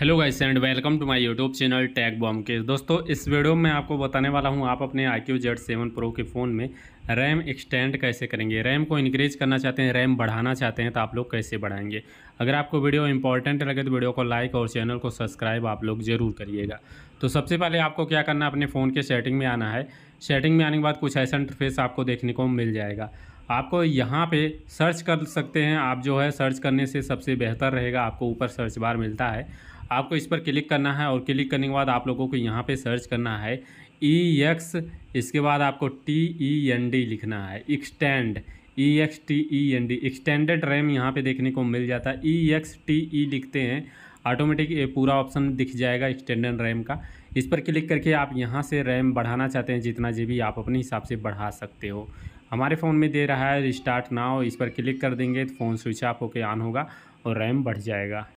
hello guys and welcome to my YouTube channel टैग बॉम के दोस्तों इस वीडियो में आपको बताने वाला हूं आप अपने I Q Z seven pro के फ़ोन में रैम एक्सटेंड कैसे करेंगे रैम को इंक्रीज करना चाहते हैं रैम बढ़ाना चाहते हैं तो आप लोग कैसे बढ़ाएंगे अगर आपको वीडियो इंपॉर्टेंट लगे तो वीडियो को लाइक और चैनल को सब्सक्राइब आप लोग ज़रूर करिएगा तो सबसे पहले आपको क्या करना है अपने फ़ोन के सेटिंग में आना है सेटिंग में आने के बाद कुछ ऐसा इंटरफेस आपको देखने को मिल जाएगा आपको यहाँ पे सर्च कर सकते हैं आप जो है सर्च करने से सबसे बेहतर रहेगा आपको ऊपर सर्च बार मिलता है आपको इस पर क्लिक करना है और क्लिक करने के बाद आप लोगों को यहाँ पे सर्च करना है ई e एक्स इसके बाद आपको टी ई एन डी लिखना है extend E X T E N D extended RAM यहाँ पे देखने को मिल जाता है ई एक्स टी ई लिखते हैं ऑटोमेटिक ये पूरा ऑप्शन दिख जाएगा एक्सटेंडेड रैम का इस पर क्लिक करके आप यहाँ से रैम बढ़ाना चाहते हैं जितना जी भी आप अपने हिसाब से बढ़ा सकते हो हमारे फ़ोन में दे रहा है रिस्टार्ट नाउ इस पर क्लिक कर देंगे तो फ़ोन स्विच ऑफ होकर ऑन होगा और रैम बढ़ जाएगा